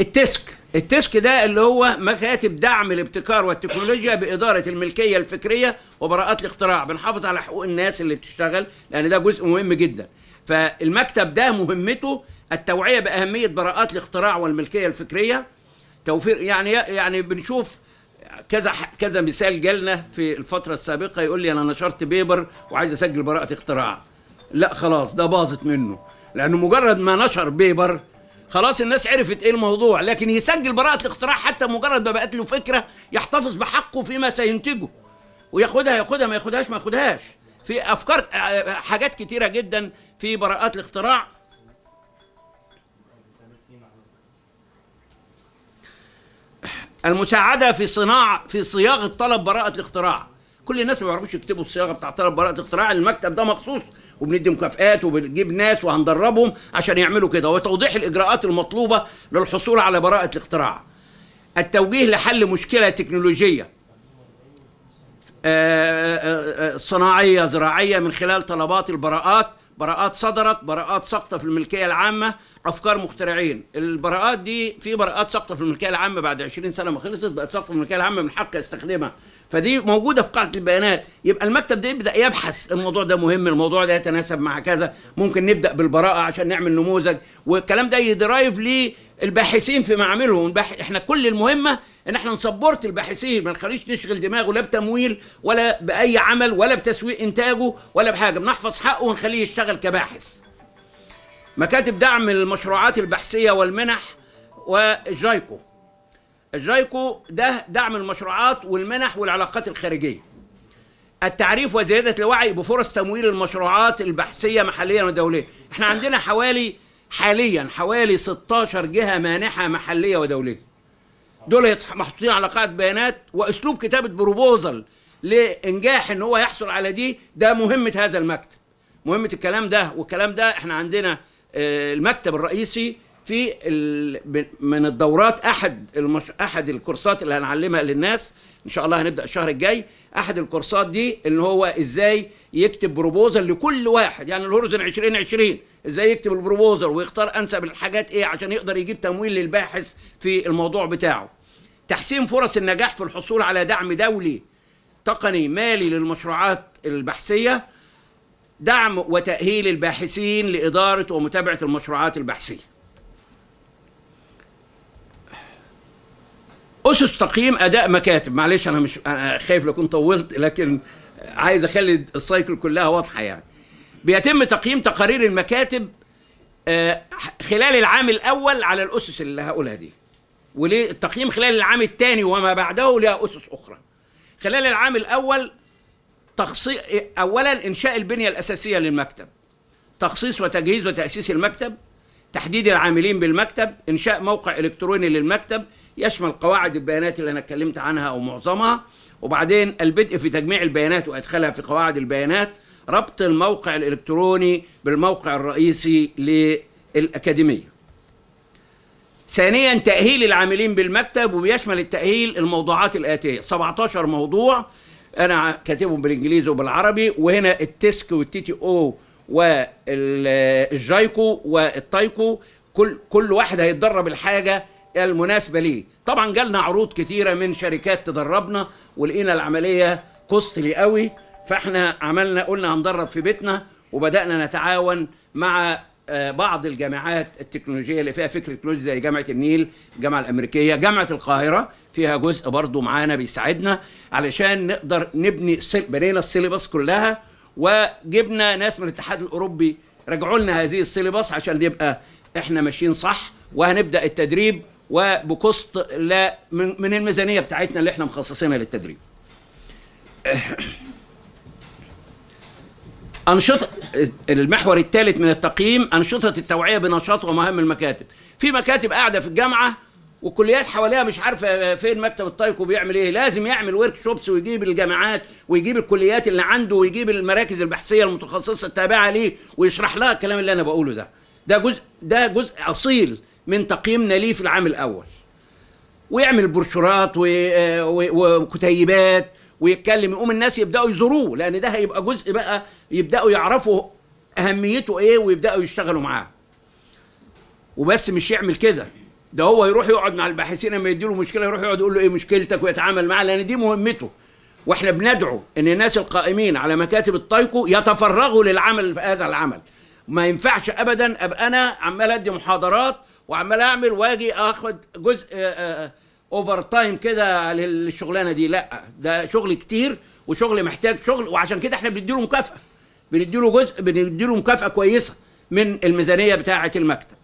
التسك التسك ده اللي هو مكاتب دعم الابتكار والتكنولوجيا بإدارة الملكية الفكرية وبراءات الاختراع بنحافظ على حقوق الناس اللي بتشتغل لأن ده جزء مهم جدا فالمكتب ده مهمته التوعية بأهمية براءات الاختراع والملكية الفكرية توفير يعني يعني بنشوف كذا كذا مثال جالنا في الفترة السابقة يقول لي أنا نشرت بيبر وعايز أسجل براءة اختراع لا خلاص ده باظت منه لأنه مجرد ما نشر بيبر خلاص الناس عرفت ايه الموضوع لكن يسجل براءة الاختراع حتى مجرد ما بقت له فكرة يحتفظ بحقه فيما سينتجه وياخدها ياخدها ما ياخدهاش ما ياخدهاش في افكار آه، آه، حاجات كتيرة جدا في براءات الاختراع المساعدة في صناعة في صياغة طلب براءة الاختراع كل الناس ما بيعرفوش يكتبوا الصياغه بتاعت طلب براءه اختراع المكتب ده مخصوص وبندي مكافئات وبنجيب ناس وهندربهم عشان يعملوا كده وتوضيح الاجراءات المطلوبه للحصول على براءه الاختراع التوجيه لحل مشكله تكنولوجيه آه، آه، آه، صناعيه زراعيه من خلال طلبات البراءات براءات صدرت براءات سقطة في الملكيه العامه افكار مخترعين البراءات دي في براءات سقطة في الملكيه العامه بعد 20 سنه ما خلصت بقت سقطة في الملكيه العامه من حق يستخدمها فدي موجوده في قاعده البيانات يبقى المكتب ده يبدا يبحث الموضوع ده مهم الموضوع ده يتناسب مع كذا ممكن نبدا بالبراءه عشان نعمل نموذج والكلام ده يدرايف ليه الباحثين في معاملهم احنا كل المهمه ان احنا نسبورت الباحثين ما نخليش نشغل دماغه لا بتمويل ولا باي عمل ولا بتسويق انتاجه ولا بحاجه بنحفظ حقه ونخليه يشتغل كباحث مكاتب دعم المشروعات البحثيه والمنح وجايكو الجايكو ده دعم المشروعات والمنح والعلاقات الخارجيه التعريف وزياده الوعي بفرص تمويل المشروعات البحثيه محليا ودوليا احنا عندنا حوالي حاليا حوالي 16 جهه مانحه محليه ودوليه دول محطوطين على قاعده بيانات واسلوب كتابه بروبوزل لانجاح ان هو يحصل على دي ده مهمه هذا المكتب مهمه الكلام ده والكلام ده احنا عندنا آه، المكتب الرئيسي في من الدورات احد المش... احد الكورسات اللي هنعلمها للناس ان شاء الله هنبدا الشهر الجاي احد الكورسات دي ان هو ازاي يكتب بروبوزل لكل واحد يعني الهورزون 2020 ازاي يكتب البروبوزر ويختار انسب الحاجات ايه عشان يقدر يجيب تمويل للباحث في الموضوع بتاعه تحسين فرص النجاح في الحصول على دعم دولي تقني مالي للمشروعات البحثيه دعم وتاهيل الباحثين لاداره ومتابعه المشروعات البحثيه اسس تقييم اداء مكاتب معلش انا مش انا خايف لو كنت طولت لكن عايز اخلي السايكل كلها واضحه يعني بيتم تقييم تقارير المكاتب آه، خلال العام الاول على الاسس اللي هقولها دي وليه التقييم خلال العام الثاني وما بعده لها اسس اخرى خلال العام الاول تخصيص اولا انشاء البنيه الاساسيه للمكتب تخصيص وتجهيز وتاسيس المكتب تحديد العاملين بالمكتب انشاء موقع الكتروني للمكتب يشمل قواعد البيانات اللي انا اتكلمت عنها او معظمها وبعدين البدء في تجميع البيانات وادخالها في قواعد البيانات ربط الموقع الإلكتروني بالموقع الرئيسي للأكاديمية ثانيا تأهيل العاملين بالمكتب وبيشمل التأهيل الموضوعات الآتية 17 موضوع أنا كاتبهم بالإنجليزي وبالعربي وهنا التسك والتي تي أو والجايكو والتايكو كل كل واحد هيتدرب الحاجة المناسبة ليه طبعا جالنا عروض كتيرة من شركات تدربنا ولقينا العملية كوستلي قوي فاحنا عملنا قلنا هندرب في بيتنا وبدانا نتعاون مع آه، بعض الجامعات التكنولوجيه اللي فيها فكر تكنولوجي زي جامعه النيل الجامعه الامريكيه جامعه القاهره فيها جزء برضه معانا بيساعدنا علشان نقدر نبني بنينا السيلبس كلها وجبنا ناس من الاتحاد الاوروبي رجعوا لنا هذه السيلبس عشان نبقى احنا ماشيين صح وهنبدا التدريب وبقسط لا من الميزانيه بتاعتنا اللي احنا مخصصينها للتدريب أنشطة المحور الثالث من التقييم أنشطة التوعية بنشاط ومهام المكاتب في مكاتب قاعدة في الجامعة والكليات حواليها مش عارفه فين مكتب الطايق وبيعمل ايه لازم يعمل ورك شوبس ويجيب الجامعات ويجيب الكليات اللي عنده ويجيب المراكز البحثيه المتخصصه التابعه ليه ويشرح لها الكلام اللي انا بقوله ده ده جزء ده جزء اصيل من تقييمنا ليه في العام الاول ويعمل بروشورات وكتيبات ويتكلم يقوم الناس يبداوا يزوروه لان ده هيبقى جزء بقى يبداوا يعرفوا اهميته ايه ويبداوا يشتغلوا معاه وبس مش يعمل كده ده هو يروح يقعد مع الباحثين لما يديله مشكله يروح يقعد يقول له ايه مشكلتك ويتعامل معاه لان دي مهمته واحنا بندعو ان الناس القائمين على مكاتب الطايكو يتفرغوا للعمل في هذا العمل ما ينفعش ابدا ابقى انا عمال ادي محاضرات وعمال اعمل واجي اخد جزء آآ آآ اوفر تايم كده للشغلانه دي لا ده شغل كتير وشغل محتاج شغل وعشان كده احنا بندي له مكافاه بندي له جزء بندي له مكافاه كويسه من الميزانيه بتاعه المكتب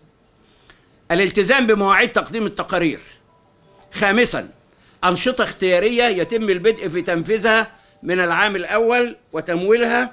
الالتزام بمواعيد تقديم التقارير خامسا انشطه اختياريه يتم البدء في تنفيذها من العام الاول وتمويلها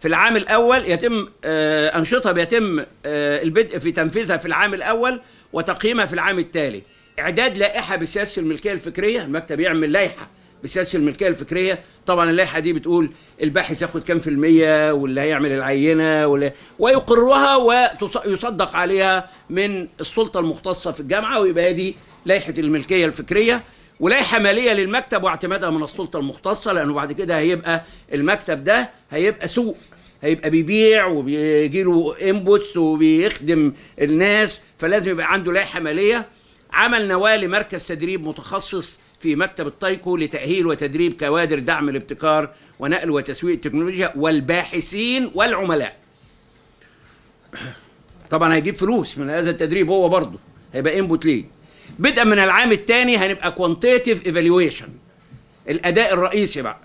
في العام الأول يتم آه، أنشطة بيتم آه، البدء في تنفيذها في العام الأول وتقييمها في العام التالي إعداد لائحة بسياسة الملكية الفكرية المكتب يعمل لائحة بسياسة الملكية الفكرية طبعا اللائحة دي بتقول الباحث ياخد كام في المية واللي هيعمل العينة واللي ويقرها ويصدق عليها من السلطة المختصة في الجامعة ويبقى دي لائحة الملكية الفكرية ولائحه ماليه للمكتب واعتمادها من السلطه المختصه لانه بعد كده هيبقى المكتب ده هيبقى سوق هيبقى بيبيع وبيجي له انبوتس وبيخدم الناس فلازم يبقى عنده لائحه ماليه عمل نواه لمركز تدريب متخصص في مكتب الطايكو لتأهيل وتدريب كوادر دعم الابتكار ونقل وتسويق التكنولوجيا والباحثين والعملاء طبعا هيجيب فلوس من هذا التدريب هو برضه هيبقى انبوت ليه بدءا من العام الثاني هنبقى كوانتيتيف ايفالويشن الاداء الرئيسي بقى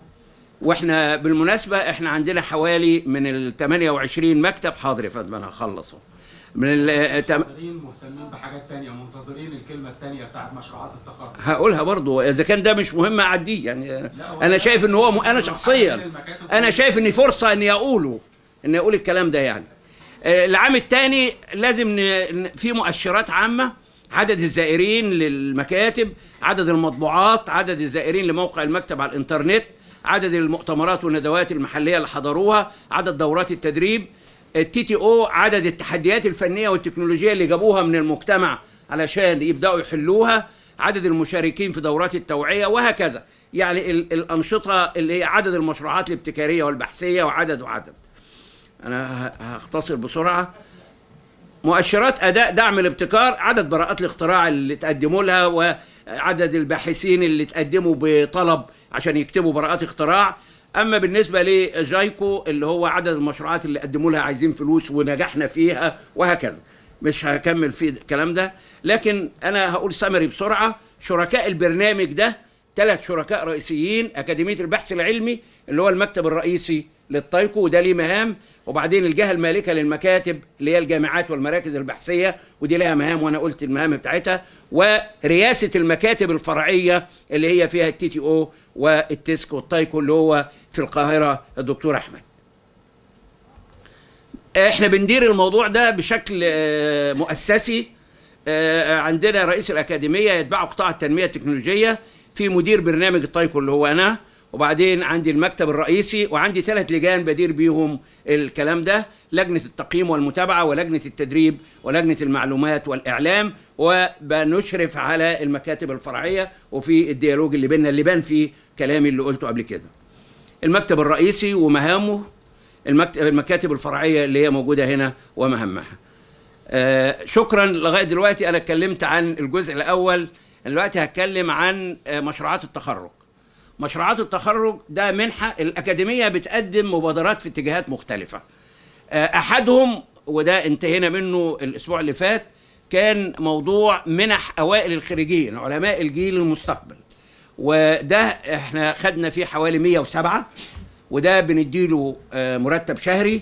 واحنا بالمناسبه احنا عندنا حوالي من ال 28 مكتب حاضر يا فندم انا هخلصه من ال مهتمين بحاجات تانية منتظرين الكلمة التانية بتاعت مشروعات التخرج هقولها برضو إذا كان ده مش مهم أعديه يعني أنا شايف إن هو م... أنا شخصيا أنا شايف إن فرصة إني أقوله إني أقول الكلام ده يعني آه، العام الثاني لازم ن... في مؤشرات عامة عدد الزائرين للمكاتب عدد المطبوعات عدد الزائرين لموقع المكتب على الانترنت عدد المؤتمرات والندوات المحليه اللي حضروها عدد دورات التدريب التي تي او عدد التحديات الفنيه والتكنولوجيه اللي جابوها من المجتمع علشان يبداوا يحلوها عدد المشاركين في دورات التوعيه وهكذا يعني الانشطه اللي هي عدد المشروعات الابتكاريه والبحثيه وعدد وعدد انا هختصر بسرعه مؤشرات اداء دعم الابتكار عدد براءات الاختراع اللي تقدموا لها وعدد الباحثين اللي تقدموا بطلب عشان يكتبوا براءات اختراع اما بالنسبه لجايكو اللي هو عدد المشروعات اللي قدموا لها عايزين فلوس ونجحنا فيها وهكذا مش هكمل في الكلام ده لكن انا هقول سمري بسرعه شركاء البرنامج ده ثلاث شركاء رئيسيين اكاديميه البحث العلمي اللي هو المكتب الرئيسي للطايكو وده ليه مهام وبعدين الجهه المالكه للمكاتب اللي هي الجامعات والمراكز البحثيه ودي لها مهام وانا قلت المهام بتاعتها ورئاسه المكاتب الفرعيه اللي هي فيها التي تي او والتسك والطايكو اللي هو في القاهره الدكتور احمد احنا بندير الموضوع ده بشكل آه، مؤسسي آه، عندنا رئيس الاكاديميه يتبعه قطاع التنميه التكنولوجيه في مدير برنامج التايكو اللي هو انا وبعدين عندي المكتب الرئيسي وعندي ثلاث لجان بدير بيهم الكلام ده لجنة التقييم والمتابعة ولجنة التدريب ولجنة المعلومات والإعلام وبنشرف على المكاتب الفرعية وفي الديالوج اللي بيننا اللي بان فيه كلامي اللي قلته قبل كده المكتب الرئيسي ومهامه المكتب المكاتب الفرعية اللي هي موجودة هنا ومهامها آه شكرا لغاية دلوقتي أنا اتكلمت عن الجزء الأول دلوقتي هتكلم عن آه، مشروعات التخرج مشروعات التخرج ده منحه الاكاديميه بتقدم مبادرات في اتجاهات مختلفه آه، احدهم وده انتهينا منه الاسبوع اللي فات كان موضوع منح اوائل الخريجين علماء الجيل المستقبل وده احنا خدنا فيه حوالي 107 وده بنديله آه، مرتب شهري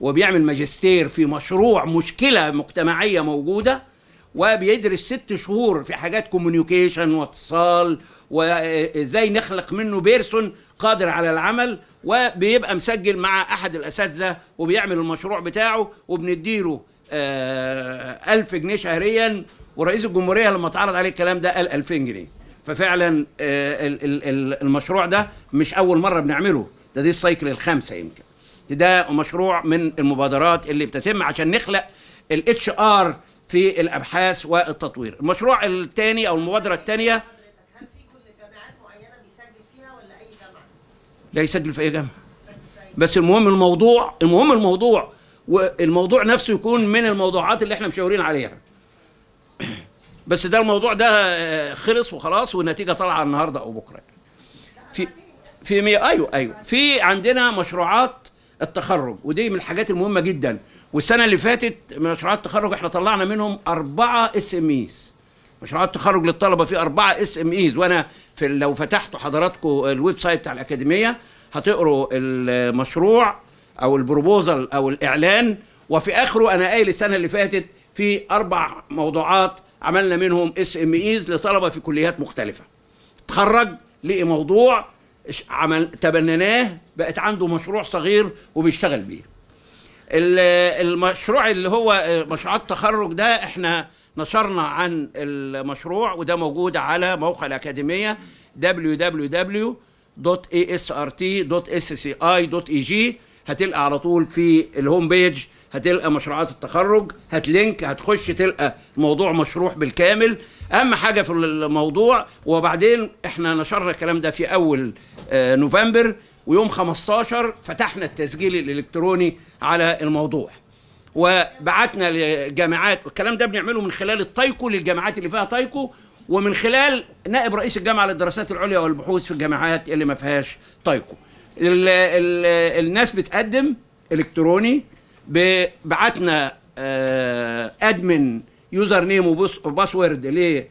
وبيعمل ماجستير في مشروع مشكله مجتمعيه موجوده وبيدرس ست شهور في حاجات كوميونيكيشن واتصال وازاي نخلق منه بيرسون قادر على العمل وبيبقى مسجل مع احد الاساتذه وبيعمل المشروع بتاعه وبنديله آه، ألف جنيه شهريا ورئيس الجمهورية لما اتعرض عليه الكلام ده قال 2000 جنيه ففعلا آه، المشروع ده مش أول مرة بنعمله ده دي السايكل الخامسة يمكن ده مشروع من المبادرات اللي بتتم عشان نخلق الاتش ار في الابحاث والتطوير المشروع الثاني او المبادره الثانيه هل في كل جامعات معينه بيسجل فيها ولا اي جامعه لا يسجل في اي جامعه بس المهم الموضوع المهم الموضوع والموضوع نفسه يكون من الموضوعات اللي احنا مشاورين عليها بس ده الموضوع ده خلص وخلاص والنتيجه طالعه النهارده او بكره في في ايوه ايوه في عندنا مشروعات التخرج ودي من الحاجات المهمه جدا والسنه اللي فاتت مشروعات التخرج احنا طلعنا منهم اربعه اس ام ايز مشروعات التخرج للطلبه في اربعه اس ام ايز وانا في لو فتحتوا حضراتكم الويب سايت بتاع الاكاديميه هتقروا المشروع او البروبوزل او الاعلان وفي اخره انا قايل السنه اللي فاتت في اربع موضوعات عملنا منهم اس ام ايز لطلبه في كليات مختلفه اتخرج لقي موضوع عمل تبنناه بقت عنده مشروع صغير وبيشتغل بيه المشروع اللي هو مشروع التخرج ده احنا نشرنا عن المشروع وده موجود على موقع الأكاديمية www.asrt.sci.eg هتلقى على طول في الهوم بيج هتلقى مشروعات التخرج هتلينك هتخش تلقى موضوع مشروح بالكامل اهم حاجه في الموضوع وبعدين احنا نشرنا الكلام ده في اول آه، نوفمبر ويوم 15 فتحنا التسجيل الالكتروني على الموضوع وبعتنا لجامعات والكلام ده بنعمله من خلال التايكو للجامعات اللي فيها تايكو ومن خلال نائب رئيس الجامعه للدراسات العليا والبحوث في الجامعات اللي ما فيهاش تايكو الـ الـ الناس بتقدم الكتروني بعتنا ادمن يوزر نيم وباسورد ليه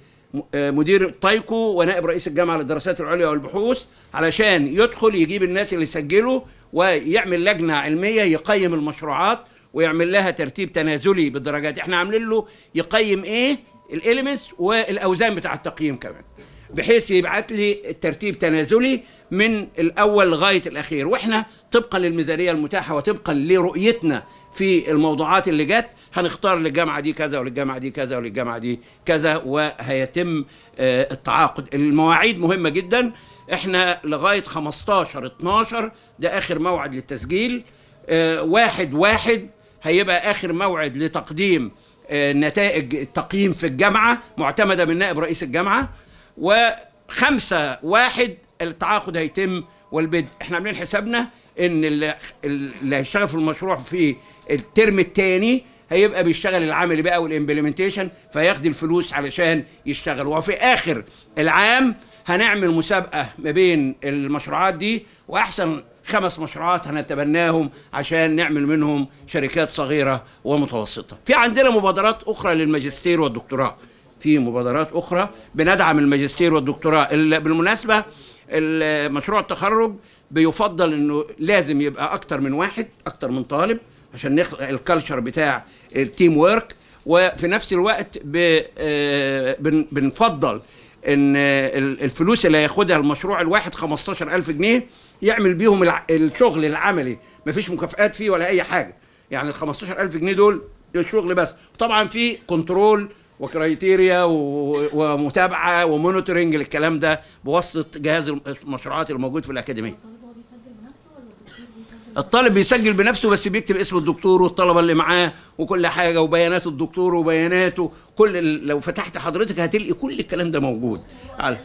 مدير طايكو ونائب رئيس الجامعه للدراسات العليا والبحوث علشان يدخل يجيب الناس اللي سجلوا ويعمل لجنه علميه يقيم المشروعات ويعمل لها ترتيب تنازلي بالدرجات احنا عاملين له يقيم ايه الاليمنتس والاوزان بتاع التقييم كمان بحيث يبعت لي ترتيب تنازلي من الاول لغايه الاخير واحنا طبقا للميزانيه المتاحه وطبقا لرؤيتنا في الموضوعات اللي جت هنختار للجامعه دي كذا وللجامعه دي كذا وللجامعه دي كذا وهيتم آه، التعاقد المواعيد مهمه جدا احنا لغايه 15 12 ده اخر موعد للتسجيل آه، واحد واحد هيبقى اخر موعد لتقديم آه، نتائج التقييم في الجامعه معتمده من نائب رئيس الجامعه وخمسة واحد التعاقد هيتم والبدء احنا عاملين حسابنا ان اللي هيشتغل في المشروع في الترم الثاني هيبقى بيشتغل العملي بقى والامبلمنتيشن فياخد الفلوس علشان يشتغل وفي اخر العام هنعمل مسابقه ما بين المشروعات دي واحسن خمس مشروعات هنتبناهم عشان نعمل منهم شركات صغيره ومتوسطه في عندنا مبادرات اخرى للماجستير والدكتوراه في مبادرات أخرى بندعم الماجستير والدكتوراه بالمناسبة مشروع التخرج بيفضل انه لازم يبقى اكتر من واحد اكتر من طالب عشان نخلق الكالتشر بتاع التيم وورك وفي نفس الوقت آه، بنفضل ان الفلوس اللي هياخدها المشروع الواحد 15000 جنيه يعمل بيهم الشغل العملي مفيش مكافئات فيه ولا اي حاجه يعني ال 15000 جنيه دول الشغل بس طبعا في كنترول وكرايتيريا ومتابعه ومونيتورنج للكلام ده بواسطه جهاز المشروعات الموجود في الاكاديميه الطالب بيسجل بنفسه بس بيكتب اسم الدكتور والطلبه اللي معاه وكل حاجه وبيانات الدكتور وبياناته كل لو فتحت حضرتك هتلاقي كل الكلام ده موجود على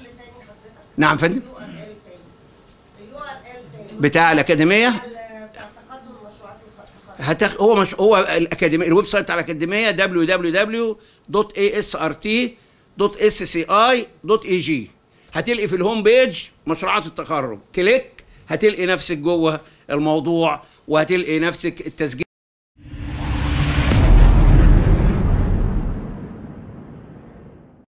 نعم فندم بتاع الاكاديميه هتخ... هو مش هو الاكاديميه الويب سايت بتاع الاكاديميه www.asrt.sci.eg هتلاقي في الهوم بيج مشروعات التخرج كليك هتلقي نفسك جوه الموضوع وهتلقي نفسك التسجيل